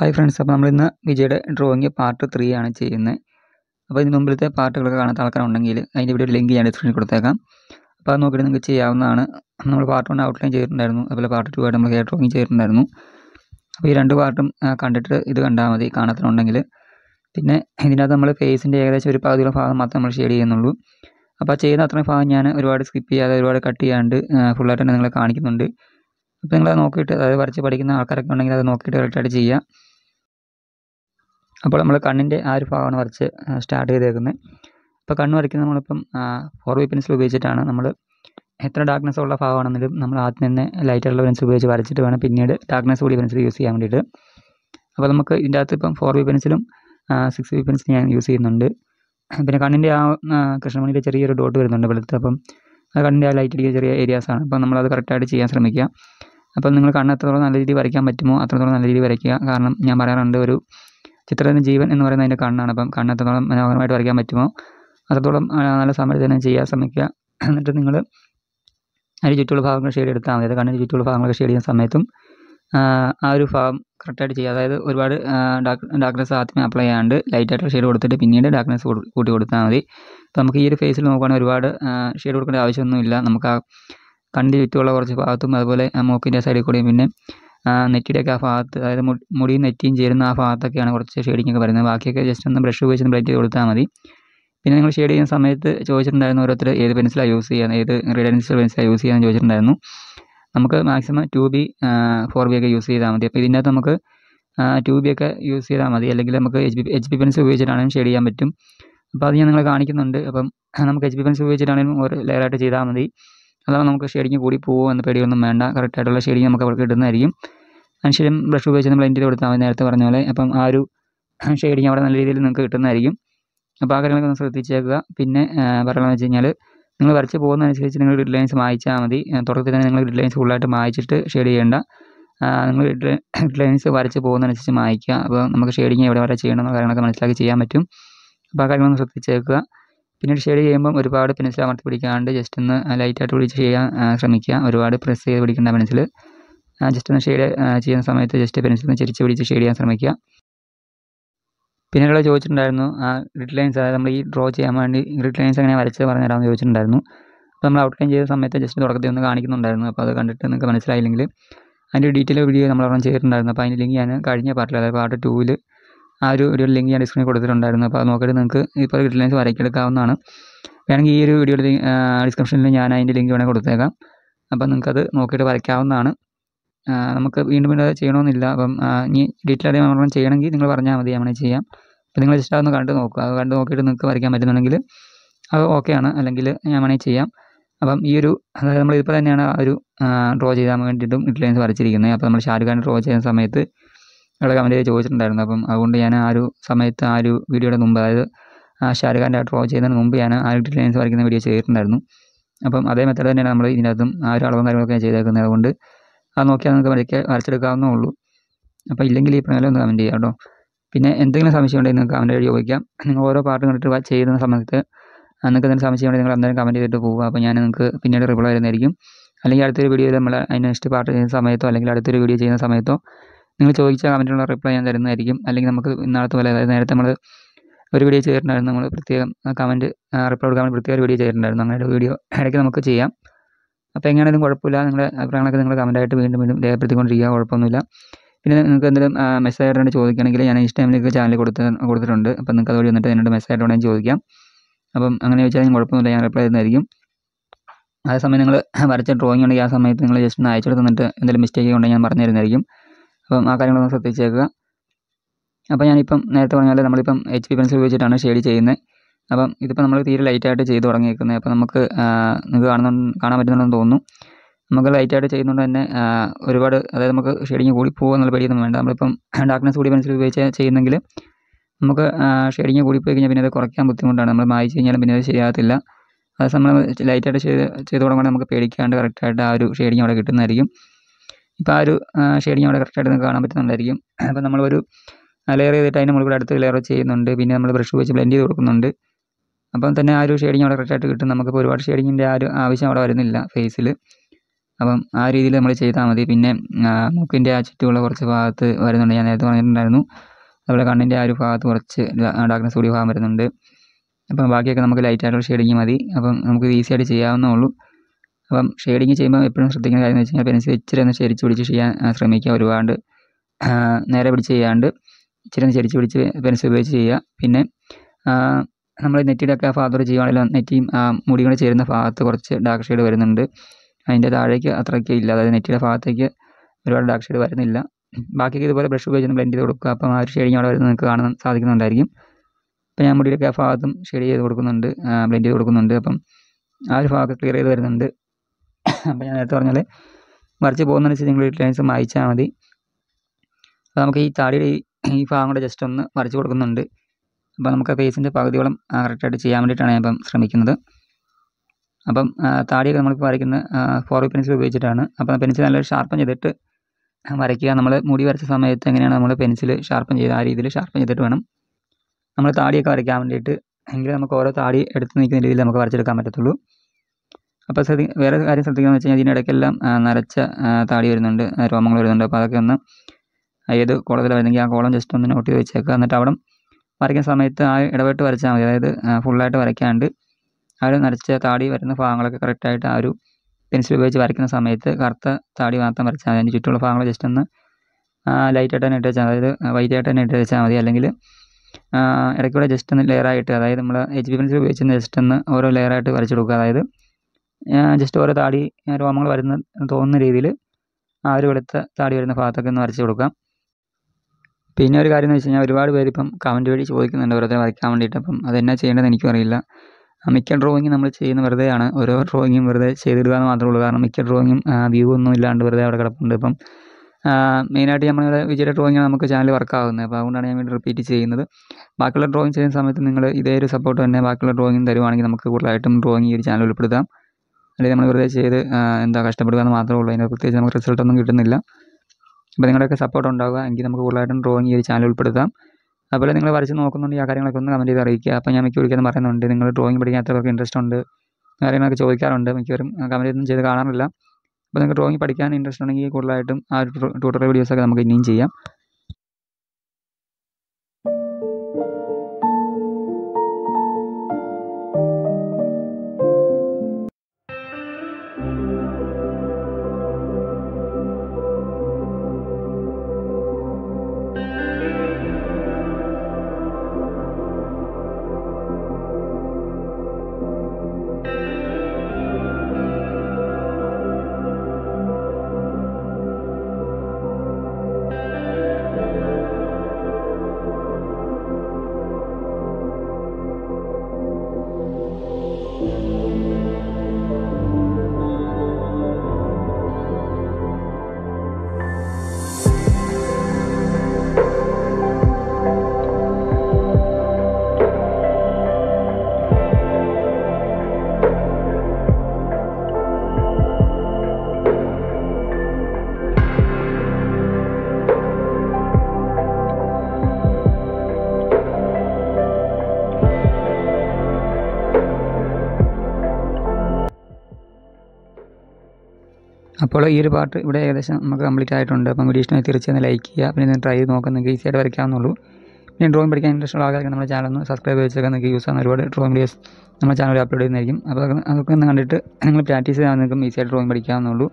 hi friends അപ്പോൾ നമ്മളിന്ന് വിജയുടെ ഡ്രോയിങ് പാർട്ട് ത്രീ ആണ് ചെയ്യുന്നത് അപ്പോൾ ഇതിന് മുമ്പിലത്തെ പാർട്ടുകളൊക്കെ കാണാത്ത ആൾക്കാരുണ്ടെങ്കിൽ അതിൻ്റെ വീഡിയോ ലിങ്ക് ഞാൻ ഡിസ്ക്രിപ്ഷനിൽ കൊടുത്തേക്കാം അപ്പോൾ അത് നോക്കിയിട്ട് നിങ്ങൾക്ക് ചെയ്യാവുന്നതാണ് നമ്മൾ പാർട്ട് വൺ ഔട്ട്ലൈൻ ചെയ്തിട്ടുണ്ടായിരുന്നു അതുപോലെ പാർട്ട് ടു ആയിട്ട് നമ്മൾ ഹെയർ ഡ്രോയിങ് ചെയ്തിട്ടുണ്ടായിരുന്നു അപ്പോൾ ഈ രണ്ട് പാർട്ടും കണ്ടിട്ട് ഇത് കണ്ടാൽ മതി കാണത്തിനുണ്ടെങ്കിൽ പിന്നെ ഇതിനകത്ത് നമ്മൾ ഫേസിൻ്റെ ഏകദേശം ഒരു പകുതിയുള്ള ഭാഗം മാത്രം നമ്മൾ ഷെയ്ഡ് ചെയ്യുന്നുള്ളൂ അപ്പോൾ ചെയ്യുന്ന അത്രയും ഭാഗം ഞാൻ ഒരുപാട് സ്കിപ്പ് ചെയ്യാതെ ഒരുപാട് കട്ട് ചെയ്യാണ്ട് ഫുള്ളായിട്ട് തന്നെ നിങ്ങളെ കാണിക്കുന്നുണ്ട് അപ്പോൾ നിങ്ങളത് നോക്കിയിട്ട് അതായത് വരച്ച് പഠിക്കുന്ന ആൾക്കാരൊക്കെ ഉണ്ടെങ്കിൽ അത് നോക്കിയിട്ട് കറക്റ്റായിട്ട് ചെയ്യുക അപ്പോൾ നമ്മൾ കണ്ണിൻ്റെ ആ ഒരു ഭാഗമാണ് വരച്ച് സ്റ്റാർട്ട് ചെയ്തേക്കുന്നത് അപ്പോൾ കണ്ണ് വരയ്ക്കുന്ന നമ്മളിപ്പം ഫോർ വി പെൻസിൽ ഉപയോഗിച്ചിട്ടാണ് നമ്മൾ എത്ര ഡാർക്ക്നെസ് ഉള്ള ഭാഗമാണെങ്കിലും നമ്മൾ ആദ്യം തന്നെ ഉള്ള പെൻസിൽ ഉപയോഗിച്ച് വരച്ചിട്ട് വേണം പിന്നീട് ഡാർക്ക്നെസ് കൂടി പെൻസിൽ യൂസ് ചെയ്യാൻ വേണ്ടിയിട്ട് അപ്പോൾ നമുക്ക് ഇതിൻ്റെ അകത്ത് ഇപ്പം ഫോർ വി പെൻസിലും സിക്സ് വി പെൻസിലും ഞാൻ യൂസ് ചെയ്യുന്നുണ്ട് പിന്നെ കണ്ണിൻ്റെ ആ കൃഷ്ണമണിയുടെ ചെറിയൊരു ഡോട്ട് വരുന്നുണ്ട് വെളുത്ത് അപ്പം ആ കണ്ണിൻ്റെ ആ ലൈറ്റ് അടിക്കുന്ന ചെറിയ ഏരിയാസാണ് അപ്പം നമ്മളത് കറക്റ്റായിട്ട് ചെയ്യാൻ ശ്രമിക്കുക അപ്പം നിങ്ങൾ കണ്ണ് എത്രത്തോളം നല്ല രീതിയിൽ വരയ്ക്കാൻ പറ്റുമോ അത്രത്തോളം നല്ല രീതിയിൽ വരയ്ക്കുക കാരണം ഞാൻ പറയാറുണ്ട് ഒരു ചിത്രത്തിന് ജീവൻ എന്ന് പറയുന്നത് അതിൻ്റെ കണ്ണാണ് അപ്പം കണ്ണ് എത്രത്തോളം മനോഹരമായിട്ട് വരയ്ക്കാൻ പറ്റുമോ അത്രത്തോളം നല്ല സമയത്തിന് ചെയ്യാൻ ശ്രമിക്കുക എന്നിട്ട് നിങ്ങൾ അതിന് ചുറ്റുള്ള ഭാഗങ്ങൾ ഷെയ്ഡ് എടുത്താൽ മതി അതായത് കണ്ണിന് ചുറ്റുള്ള ഭാഗങ്ങളൊക്കെ ഷെയ്ഡ് ചെയ്യുന്ന സമയത്തും ആ ഒരു ഭാഗം കറക്റ്റായിട്ട് ചെയ്യുക അതായത് ഒരുപാട് ഡാർക്ക് ഡാർക്ക്നെസ് ആദ്യമേ അപ്ലൈ ചെയ്യാണ്ട് ലൈറ്റായിട്ട് ഷെയ്ഡ് കൊടുത്തിട്ട് പിന്നീട് ഡാർക്ക്നെസ് കൂട്ടി കൊടുത്താൽ മതി അപ്പോൾ നമുക്ക് ഈ ഒരു ഫേസിൽ നോക്കുകയാണെങ്കിൽ ഒരുപാട് ഷെയ്ഡ് കൊടുക്കേണ്ട ആവശ്യമൊന്നുമില്ല നമുക്ക് ആ കണ്ണിന് ചുറ്റുമുള്ള കുറച്ച് ഭാഗത്തും അതുപോലെ മൂക്കിൻ്റെ സൈഡിൽ കൂടിയും പിന്നെ നെറ്റിയുടെയൊക്കെ ആ ഭാഗത്ത് അതായത് മുടിയും നെറ്റിയും ചേരുന്ന ആ ഭാഗത്തൊക്കെയാണ് കുറച്ച് ഒക്കെ വരുന്നത് ബാക്കിയൊക്കെ ജസ്റ്റ് ഒന്ന് ബ്രഷ് ഉപയോഗിച്ച് ബ്ലൈറ്റ് ചെയ്ത് കൊടുത്താൽ മതി പിന്നെ നിങ്ങൾ ഷെയ്ഡ് ചെയ്യുന്ന സമയത്ത് ചോദിച്ചിട്ടുണ്ടായിരുന്നു ഓരോരുത്തർ ഏത് പെൻസിലാണ് യൂസ് ചെയ്യുക ഏത് പെൻസിൽ പെൻസിലാണ് യൂസ് ചെയ്യാമെന്ന് ചോദിച്ചിട്ടുണ്ടായിരുന്നു നമുക്ക് maximum two B four B ഒക്കെ യൂസ് ചെയ്താൽ മതി അപ്പോൾ ഇതിനകത്ത് നമുക്ക് ടു ബി ഒക്കെ യൂസ് ചെയ്താൽ മതി അല്ലെങ്കിൽ നമുക്ക് H B H B pencil ഉപയോഗിച്ചിട്ടാണെങ്കിലും ഷെയ്ഡ് ചെയ്യാൻ പറ്റും അപ്പോൾ അത് ഞാൻ നിങ്ങളെ കാണിക്കുന്നുണ്ട് അപ്പം നമുക്ക് എച്ച് ബി പെൻസിൽ ഉപയോഗിച്ചിട്ടാണെങ്കിലും ഒരു ലെയറായിട്ട് ചെയ്താൽ മതി അതാണ് നമുക്ക് ഷെയ്ഡിങ് കൂടി പോകുമോ എന്ന പേടിയൊന്നും വേണ്ട കറക്റ്റായിട്ടുള്ള ഷെയ്ഡിങ് നമുക്ക് അവർക്ക് കിട്ടുന്നതായിരിക്കും മനുഷ്യരും ബ്രഷ് ഉപയോഗിച്ച് നമ്മൾ ബ്ലെൻഡ് കൊടുത്താൽ മതി നേരത്തെ പറഞ്ഞ പോലെ അപ്പം ആ ഒരു ഷെയ്ഡിങ് അവിടെ നല്ല രീതിയിൽ നിങ്ങൾക്ക് കിട്ടുന്നതായിരിക്കും അപ്പോൾ ആ കാര്യങ്ങളൊക്കെ ഒന്ന് ശ്രദ്ധിച്ചേക്കുക പിന്നെ പറയണമെന്ന് വെച്ച് കഴിഞ്ഞാൽ നിങ്ങൾ വരച്ച് പോകുന്നതനുസരിച്ച് നിങ്ങൾ ഗ്രിഡ് ലൈൻസ് മായ്ച്ചാൽ മതി തുടക്കത്തിൽ തന്നെ നിങ്ങൾ ഗ്രിഡ് ലൈൻസ് ഫുള്ളായിട്ട് മായ്ച്ചിട്ട് ഷെയ്ഡ് ചെയ്യേണ്ട നിങ്ങൾ ഗ്രിഡ് ലൈൻസ് വരച്ച് പോകുന്നതനുസരിച്ച് മായ്ക്കുക അപ്പോൾ നമുക്ക് ഷെയ്ഡിങ് എവിടെ വരെ ചെയ്യണമെന്ന കാര്യങ്ങളൊക്കെ മനസ്സിലാക്കി ചെയ്യാൻ പറ്റും അപ്പോൾ ആ കാര്യങ്ങളൊന്ന് ശ്രദ്ധിച്ചേക്കുക പിന്നീട് ഷെയ്ഡ് ചെയ്യുമ്പം ഒരുപാട് പെൻസിൽ അമർത്തി പിടിക്കാണ്ട് ജസ്റ്റ് ഒന്ന് ലൈറ്റായിട്ട് പിടിച്ച് ചെയ്യാൻ ശ്രമിക്കുക ഒരുപാട് പ്രസ് ചെയ്ത് പിടിക്കേണ്ട പെൻസിൽ ജസ്റ്റ് ഒന്ന് ഷെയ്ഡ് ചെയ്യുന്ന സമയത്ത് ജസ്റ്റ് പെൻസിൽ ഒന്ന് ചിരിച്ച് പിടിച്ച് ഷെയ്ഡ് ചെയ്യാൻ ശ്രമിക്കുക പിന്നെ ഒരാൾ ചോദിച്ചിട്ടുണ്ടായിരുന്നു ആ ഗ്രിഡ് ലൈൻസ് അതായത് നമ്മൾ ഈ ഡ്രോ ചെയ്യാൻ വേണ്ടി ഗ്രിഡ് ലൈൻസ് എങ്ങനെ വരച്ച് പറഞ്ഞു തരാമെന്ന് ചോദിച്ചിട്ടുണ്ടായിരുന്നു അപ്പോൾ നമ്മൾ ഔട്ട്ലൈൻ ചെയ്ത സമയത്ത് ജസ്റ്റ് തുടക്കത്തിൽ ഒന്ന് കാണിക്കുന്നുണ്ടായിരുന്നു അപ്പോൾ അത് കണ്ടിട്ട് നിങ്ങൾക്ക് മനസ്സിലായില്ലെങ്കിൽ അതിൻ്റെ ഡീറ്റെയിൽ വീഡിയോ നമ്മൾ ചെയ്തിട്ടുണ്ടായിരുന്നു അപ്പോൾ അതിൻ്റെ ലിങ്ക് ഞാൻ കഴിഞ്ഞ പാർട്ടിൽ അതായത് പാർട്ട് ടൂവിൽ ആ ഒരു ഒരു ലിങ്ക് ഞാൻ ഡിസ്ക്രിപ്ഷനിൽ കൊടുത്തിട്ടുണ്ടായിരുന്നു അപ്പോൾ അത് നോക്കിയിട്ട് നിങ്ങൾക്ക് ഇപ്പോൾ ലൈൻസ് വരയ്ക്കെടുക്കാവുന്നതാണ് വേണമെങ്കിൽ ഈ ഒരു വീഡിയോയുടെ ഡിസ്ക്രിപ്ഷനിൽ ഞാൻ അതിൻ്റെ ലിങ്ക് വേണമെങ്കിൽ കൊടുത്തേക്കാം അപ്പം നിങ്ങൾക്കത് നോക്കിയിട്ട് വരയ്ക്കാവുന്നതാണ് നമുക്ക് വീണ്ടും വീണ്ടും അത് ചെയ്യണമെന്നില്ല അപ്പം ഇനി ഡീറ്റെയിൽ ആയിട്ട് നമ്മൾ ചെയ്യണമെങ്കിൽ നിങ്ങൾ പറഞ്ഞാൽ മതി അങ്ങനെ ചെയ്യാം അപ്പോൾ നിങ്ങൾ ജസ്റ്റ് അതൊന്ന് കണ്ട് നോക്കുക അത് കണ്ട് നോക്കിയിട്ട് നിങ്ങൾക്ക് വരയ്ക്കാൻ പറ്റുന്നുണ്ടെങ്കിൽ അത് ഓക്കെയാണ് അല്ലെങ്കിൽ ഞാൻ വേണമെങ്കിൽ ചെയ്യാം അപ്പം ഈ ഒരു അതായത് നമ്മൾ ഇപ്പോൾ തന്നെയാണ് ആ ഒരു ഡ്രോ ചെയ്താൻ വേണ്ടിയിട്ടും ലൈൻസ് വരച്ചിരിക്കുന്നത് അപ്പോൾ നമ്മൾ ഷാരൂഖ് ഡ്രോ ചെയ്യുന്ന സമയത്ത് ഇവിടെ കമൻറ്റ് ചോദിച്ചിട്ടുണ്ടായിരുന്നു അപ്പം അതുകൊണ്ട് ഞാൻ ആ ഒരു സമയത്ത് ആ ഒരു വീഡിയോയുടെ മുമ്പ് അതായത് ആ ഷാരുഖാൻ്റെ ഖാൻ്റെ ട്രോ ചെയ്യുന്നതിന് മുമ്പ് ഞാൻ ആ ഒരു ഡിസൈൻസ് വരയ്ക്കുന്ന വീഡിയോ ചെയ്തിട്ടുണ്ടായിരുന്നു അപ്പം അതേ മെത്തേഡ് തന്നെയാണ് നമ്മൾ ഇതിനകത്തും ആ ഒരു അളവും കാര്യങ്ങളൊക്കെ ഞാൻ ചെയ്തേക്കുന്നത് അതുകൊണ്ട് അത് നോക്കിയാൽ നമുക്ക് വരയ്ക്കാൻ വരച്ചെടുക്കാവുന്നേ ഉള്ളൂ അപ്പോൾ ഇല്ലെങ്കിൽ ഈ പറഞ്ഞാലും ഒന്ന് കമൻറ്റ് ചെയ്യാം കേട്ടോ പിന്നെ എന്തെങ്കിലും സംശയം ഉണ്ടെങ്കിൽ നിങ്ങൾക്ക് കമൻറ്റ് വഴി ചോദിക്കാം നിങ്ങൾ ഓരോ പാർട്ട് കണ്ടിട്ട് ചെയ്യുന്ന സമയത്ത് നിങ്ങൾക്ക് എന്തെങ്കിലും സംശയം ഉണ്ടെങ്കിൽ നിങ്ങൾ എന്തെങ്കിലും കമൻറ്റ് ചെയ്തിട്ട് പോവുക അപ്പോൾ ഞാൻ നിങ്ങൾക്ക് പിന്നീട് റിപ്ലൈ വരുന്നതായിരിക്കും അല്ലെങ്കിൽ അടുത്തൊരു വീഡിയോയിൽ നമ്മൾ അതിന് നെക്സ്റ്റ് പാർട്ട് ചെയ്യുന്ന സമയത്തോ അല്ലെങ്കിൽ അടുത്തൊരു വീഡിയോ ചെയ്യുന്ന സമയത്തോ നിങ്ങൾ ചോദിച്ച കമൻറ്റിനുള്ള റിപ്ലൈ ഞാൻ തരുന്നതായിരിക്കും അല്ലെങ്കിൽ നമുക്ക് ഇന്നാളത്തെ പോലെ അതായത് നേരത്തെ നമ്മൾ ഒരു വീഡിയോ ചെയ്തിട്ടുണ്ടായിരുന്നു നമ്മൾ പ്രത്യേകം കമൻറ്റ് റിപ്ലൈ കൊടുക്കാൻ പ്രത്യേക ഒരു വീഡിയോ ചെയ്തിട്ടുണ്ടായിരുന്നു അങ്ങനെ ഒരു വീഡിയോ ഇടയ്ക്ക് നമുക്ക് ചെയ്യാം അപ്പോൾ എങ്ങനെയാണെങ്കിലും കുഴപ്പമില്ല നിങ്ങളുടെ അഭിപ്രായങ്ങളൊക്കെ നിങ്ങൾ കമൻറ്റായിട്ട് വീണ്ടും വീണ്ടും രേഖപ്പെടുത്തിക്കൊണ്ടിരിക്കുക കുഴപ്പമൊന്നുമില്ല പിന്നെ നിങ്ങൾക്ക് എന്തെങ്കിലും മെസ്സേജ് ആയിട്ട് ചോദിക്കുകയാണെങ്കിൽ ഞാൻ ഇൻസ്റ്റാമിലേക്ക് ചാനൽ കൊടുത്ത് കൊടുത്തിട്ടുണ്ട് അപ്പോൾ നിങ്ങൾക്ക് അതുവഴി വന്നിട്ട് എന്നോട് മെസ്സേജ് ആയിട്ട് ചോദിക്കാം അപ്പം അങ്ങനെ ചോദിച്ചാൽ കുഴപ്പമൊന്നുമില്ല ഞാൻ റിപ്ലൈ തരുന്നതായിരിക്കും അതേസമയം നിങ്ങൾ വരച്ച ഡ്രോയിങ് ഉണ്ടെങ്കിൽ ആ സമയത്ത് നിങ്ങൾ ജസ്റ്റ് ഒന്ന് അയച്ചു തന്നിട്ട് എന്തെങ്കിലും മിസ്റ്റേക്ക് ഉണ്ടെങ്കിൽ ഞാൻ പറഞ്ഞു തരുന്നതായിരിക്കും അപ്പം ആ കാര്യങ്ങളൊന്ന് ശ്രദ്ധിച്ചേക്കുക അപ്പോൾ ഞാനിപ്പം നേരത്തെ പറഞ്ഞാൽ നമ്മളിപ്പം എച്ച് പി പെൻസിൽ ഉപയോഗിച്ചിട്ടാണ് ഷെയ്ഡ് ചെയ്യുന്നത് അപ്പം ഇതിപ്പോൾ നമ്മൾ തീരെ ലൈറ്റായിട്ട് ചെയ്ത് തുടങ്ങിയിരിക്കുന്നത് അപ്പോൾ നമുക്ക് നിങ്ങൾക്ക് കാണുന്നു കാണാൻ പറ്റുന്നുണ്ടെന്ന് തോന്നുന്നു നമുക്ക് ലൈറ്റായിട്ട് ചെയ്യുന്നതുകൊണ്ട് തന്നെ ഒരുപാട് അതായത് നമുക്ക് ഷെയ്ഡിങ് കൂടി പോകുക എന്നുള്ള പേടിയൊന്നും വേണ്ട നമ്മളിപ്പം ഡാർക്ക്നെസ് കൂടി പെൻസിൽ ഉപയോഗിച്ച് ചെയ്യുന്നെങ്കിൽ നമുക്ക് ഷെയ്ഡിങ് കൂടി പോയി കഴിഞ്ഞാൽ പിന്നെ അത് കുറയ്ക്കാൻ ബുദ്ധിമുട്ടാണ് നമ്മൾ മായിച്ച് കഴിഞ്ഞാലും പിന്നെ അത് ചെയ്യാത്തില്ല അത് നമ്മൾ ലൈറ്റായിട്ട് ചെയ്ത് ചെയ്ത് തുടങ്ങുകയാണെങ്കിൽ നമുക്ക് പേടിക്കാണ്ട് കറക്റ്റായിട്ട് ആ ഒരു ഷെയ്ഡിങ് അവിടെ കിട്ടുന്നതായിരിക്കും ഇപ്പം ആ ഒരു ഷെയ്ഡിങ് അവിടെ കറക്റ്റായിട്ട് നിങ്ങൾക്ക് കാണാൻ പറ്റുന്നുണ്ടായിരിക്കും അപ്പം നമ്മളൊരു ലെയർ ചെയ്തിട്ട് അതിന് നമ്മളിവിടെ അടുത്ത് ലെയർ ചെയ്യുന്നുണ്ട് പിന്നെ നമ്മൾ ബ്രഷ് വെച്ച് ബ്ലെൻഡ് ചെയ്ത് കൊടുക്കുന്നുണ്ട് അപ്പം തന്നെ ആ ഒരു ഷെയ്ഡിങ് അവിടെ കറക്റ്റായിട്ട് കിട്ടും നമുക്കിപ്പോൾ ഒരുപാട് ഷെയ്ഡിങ്ങിൻ്റെ ആ ഒരു ആവശ്യം അവിടെ വരുന്നില്ല ഫേസിൽ അപ്പം ആ രീതിയിൽ നമ്മൾ ചെയ്താൽ മതി പിന്നെ മൂക്കിൻ്റെ ആ ചുറ്റുമുള്ള കുറച്ച് ഭാഗത്ത് വരുന്നുണ്ട് ഞാൻ നേരത്തെ പറഞ്ഞിട്ടുണ്ടായിരുന്നു അതുപോലെ കണ്ണിൻ്റെ ആ ഒരു ഭാഗത്ത് കുറച്ച് ഡാർക്ക്നെസ് കൂടി ഭാഗം വരുന്നുണ്ട് അപ്പം ബാക്കിയൊക്കെ നമുക്ക് ലൈറ്റായിട്ടുള്ള ഷെയ്ഡിങ് മതി അപ്പം നമുക്ക് ഈസി ആയിട്ട് ചെയ്യാവുന്നേ ഉള്ളൂ അപ്പം ഷെയ്ഡിങ് ചെയ്യുമ്പോൾ എപ്പോഴും ശ്രദ്ധിക്കുന്ന കാര്യം എന്ന് വെച്ച് കഴിഞ്ഞാൽ പെൻസിൽ ഇച്ചിരി ഒന്ന് ചരിച്ച് പിടിച്ച് ചെയ്യാൻ ശ്രമിക്കുക ഒരുപാട് നേരെ പിടിച്ച് ചെയ്യാണ്ട് ഇച്ചിരി ഒന്ന് ചരിച്ച് പിടിച്ച് പെൻസിൽ ഉപയോഗിച്ച് ചെയ്യുക പിന്നെ നമ്മൾ നെറ്റിയുടെ ഒക്കെ ആ ഭാഗത്തോട് ചെയ്യുവാണെങ്കിലും നെറ്റിയും മുടി കൊണ്ട് ചേരുന്ന ഭാഗത്ത് കുറച്ച് ഡാർക്ക് ഷെയ്ഡ് വരുന്നുണ്ട് അതിൻ്റെ താഴേക്ക് അത്രയ്ക്ക് ഇല്ല അതായത് നെറ്റിയുടെ ഭാഗത്തേക്ക് ഒരുപാട് ഡാർക്ക് ഷെയ്ഡ് വരുന്നില്ല ബാക്കിയൊക്കെ ഇതുപോലെ ബ്രഷ് ഉപയോഗിച്ച് ബ്ലെൻഡ് ചെയ്ത് കൊടുക്കുക അപ്പം ആ ഒരു ഷെയ്ഡിങ് അവിടെ വരുന്നത് നിങ്ങൾക്ക് കാണാൻ സാധിക്കുന്നുണ്ടായിരിക്കും അപ്പം ഞാൻ മുടിയുടെ ഒക്കെ ആ ഭാഗത്തും ഷെയ്ഡ് ചെയ്ത് കൊടുക്കുന്നുണ്ട് ബ്ലെൻഡ് ചെയ്ത് കൊടുക്കുന്നുണ്ട് അപ്പം ആ ഒരു ഭാഗമൊക്കെ ക്ലിയർ ചെയ്ത് വരുന്നുണ്ട് അപ്പോൾ ഞാൻ നേരത്തെ പറഞ്ഞാൽ മറിച്ച് പോകുന്നതനുസരിച്ച് നിങ്ങൾ ഡീറ്റെയിൽസ് മായിച്ചാൽ മതി അപ്പോൾ നമുക്ക് ഈ താടിയുടെ ഈ ഭാഗം കൂടെ ജസ്റ്റ് ഒന്ന് മറിച്ച് കൊടുക്കുന്നുണ്ട് അപ്പോൾ നമുക്ക് ഫേസിൻ്റെ പകുതിയോളം കറക്റ്റായിട്ട് ചെയ്യാൻ വേണ്ടിയിട്ടാണ് ഞാൻ ഇപ്പം ശ്രമിക്കുന്നത് അപ്പം താടിയൊക്കെ നമ്മൾ വരയ്ക്കുന്ന ഫോർ പെൻസിൽ ഉപയോഗിച്ചിട്ടാണ് അപ്പം പെൻസിൽ നല്ലൊരു ഷാർപ്പൻ ചെയ്തിട്ട് വരയ്ക്കുക നമ്മൾ മുടി വരച്ച സമയത്ത് എങ്ങനെയാണ് നമ്മൾ പെൻസിൽ ഷാർപ്പൻ ചെയ്ത് ആ രീതിയിൽ ഷാർപ്പൻ ചെയ്തിട്ട് വേണം നമ്മൾ താടിയൊക്കെ വരയ്ക്കാൻ വേണ്ടിയിട്ട് എങ്കിലും നമുക്ക് ഓരോ താടി എടുത്ത് നിൽക്കുന്ന രീതിയിൽ നമുക്ക് വരച്ചെടുക്കാൻ പറ്റത്തുള്ളൂ അപ്പോൾ ശ്രദ്ധി വേറെ കാര്യം എന്ന് വെച്ച് കഴിഞ്ഞാൽ ഇതിനിടയ്ക്കെല്ലാം നരച്ച താടി വരുന്നുണ്ട് രോമങ്ങൾ വരുന്നുണ്ട് അപ്പോൾ അതൊക്കെ ഒന്ന് ഏത് കോളത്തിൽ വരുന്നെങ്കിൽ ആ കോളം ജസ്റ്റ് ഒന്ന് നോട്ട് ചെയ്ത് വെച്ചേക്കുക എന്നിട്ട് അവിടെ വരയ്ക്കുന്ന സമയത്ത് ആ ഇടപെട്ട് വരച്ചാൽ മതി അതായത് ഫുള്ളായിട്ട് വരയ്ക്കാണ്ട് ആ ഒരു നരച്ച താടി വരുന്ന ഭാഗങ്ങളൊക്കെ കറക്റ്റായിട്ട് ആ ഒരു പെൻസിൽ ഉപയോഗിച്ച് വരയ്ക്കുന്ന സമയത്ത് കറുത്ത താടി മാത്രം വരച്ചാൽ മതി അതിന് ചുറ്റുമുള്ള ഭാഗങ്ങൾ ജസ്റ്റ് ഒന്ന് ലൈറ്റായിട്ട് തന്നെ ഇട്ട് വെച്ചാൽ അതായത് വൈറ്റ് ആയിട്ട് തന്നെ ഇട്ട് വെച്ചാൽ മതി അല്ലെങ്കിൽ ഇടയ്ക്കൂടെ ജസ്റ്റ് ഒന്ന് ലെയറായിട്ട് അതായത് നമ്മൾ എച്ച് പി പെൻസിൽ ഉപയോഗിച്ച് ജസ്റ്റ് ഒന്ന് ഓരോ ലെയറായിട്ട് വരച്ചെടുക്കുക അതായത് ജസ്റ്റ് ഓരോ താടി രോമങ്ങൾ വരുന്ന തോന്നുന്ന രീതിയിൽ ആ ഒരു വെളുത്ത താടി വരുന്ന ഭാഗത്തൊക്കെ ഒന്ന് വരച്ച് കൊടുക്കാം പിന്നെ ഒരു കാര്യം എന്ന് വെച്ച് കഴിഞ്ഞാൽ ഒരുപാട് പേര് ഇപ്പം കമൻറ്റ് വഴി ചോദിക്കുന്നുണ്ട് വെറുതെ വരയ്ക്കാൻ വേണ്ടിയിട്ട് അപ്പം അതെന്നാ ചെയ്യേണ്ടതെന്ന് എനിക്കും അറിയില്ല മിക്ക ഡ്രോയിങ് നമ്മൾ ചെയ്യുന്ന ആണ് ഓരോ ഡ്രോയിങ്ങും വെറുതെ ചെയ്തിടുക എന്ന് മാത്രമേ ഉള്ളൂ കാരണം മിക്ക ഡ്രോയിങ്ങും വ്യൂ ഒന്നും ഇല്ലാണ്ട് വെറുതെ അവിടെ കിടപ്പുണ്ട് ഇപ്പം മെയിനായിട്ട് നമ്മളുടെ വിജയുടെ ഡ്രോയിങ്ങാണ് നമുക്ക് ചാനൽ വർക്കാവുന്നത് അപ്പോൾ അതുകൊണ്ടാണ് ഞാൻ വീണ്ടും റിപ്പീറ്റ് ചെയ്യുന്നത് ബാക്കിയുള്ള ഡ്രോയിങ് ചെയ്യുന്ന സമയത്ത് നിങ്ങൾ ഇതേ ഒരു സപ്പോർട്ട് തന്നെ ബാക്കിയുള്ള ഡ്രോയിങ് തരുവാണെങ്കിൽ നമുക്ക് കൂടുതലായിട്ടും ഡ്രോയിങ് ഈ ഒരു ചാനൽ ഉൾപ്പെടുത്താം അല്ലെങ്കിൽ നമ്മൾ വെറുതെ ചെയ്ത് എന്താ കഷ്ടപ്പെടുക എന്ന് മാത്രമേ ഉള്ളൂ അതിന് പ്രത്യേകിച്ച് നമുക്ക് റിസൾട്ട് ഒന്നും കിട്ടുന്നില്ല അപ്പോൾ നിങ്ങളുടെയൊക്കെ സപ്പോർട്ട് ഉണ്ടാവുക എങ്കിൽ നമുക്ക് കൂടുതലായിട്ടും ഡ്രോയിങ് ഈ ചാനൽ ഉൾപ്പെടുത്താം അതുപോലെ നിങ്ങൾ വരച്ച് നോക്കുന്നുണ്ട് ആ കാര്യങ്ങളൊക്കെ ഒന്ന് കമൻറ്റ് ചെയ്ത് അറിയിക്കുക അപ്പോൾ ഞാൻ മിക്ക വിളിക്കാൻ പറയുന്നുണ്ട് നിങ്ങൾ ഡ്രോയിങ് പഠിക്കാത്തവർക്ക് ഇൻട്രസ്റ്റ് ഉണ്ട് കാര്യങ്ങളൊക്കെ ചോദിക്കാറുണ്ട് മിക്കവരും കമൻറ്റ് ഒന്നും ചെയ്ത് കാണാറില്ല അപ്പോൾ നിങ്ങൾക്ക് ഡ്രോയിങ് പഠിക്കാൻ ഇൻട്രസ്റ്റ് ഉണ്ടെങ്കിൽ കൂടുതലായിട്ടും ആ ഒരു ട്യൂട്ടോറിയൽ വീഡിയോസൊക്കെ നമുക്ക് ഇനിയും ചെയ്യാം അപ്പോൾ ഈ ഒരു പാർട്ട് ഇവിടെ ഏകദേശം നമുക്ക് കംപ്ലീറ്റ് ആയിട്ടുണ്ട് അപ്പം വീഡിയോ ഇഷ്ടമായി തീർച്ചയായും ലൈക്ക് ചെയ്യുക പിന്നെ ട്രൈ ചെയ്ത് നോക്കാൻ നിങ്ങൾക്ക് ഈസിയായിട്ട് വരയ്ക്കാവുന്നുള്ളൂ പിന്നെ ഡ്രോയിങ് പഠിക്കാൻ ഇൻട്രസ്റ്റ് ഉള്ള ആൾക്കാർ നമ്മുടെ ചാനൽ ഒന്ന് സബ്സ്ക്രൈബ് വെച്ചൊക്കെ നിങ്ങൾക്ക് യൂസ് ആവുന്ന ഒരുപാട് ഡ്രോയിങ് വീഡിയോസ് നമ്മുടെ ചാനലിൽ അപ്ലോഡ് ചെയ്യുന്നതായിരിക്കും അപ്പോൾ അതൊക്കെ ഒന്ന് കണ്ടിട്ട് നിങ്ങൾ പ്രാക്ടീസ് ചെയ്യാൻ നിങ്ങൾക്ക് ഈസിയായിട്ട് ഡ്രോയിങ് പഠിക്കാവുന്നുള്ളൂ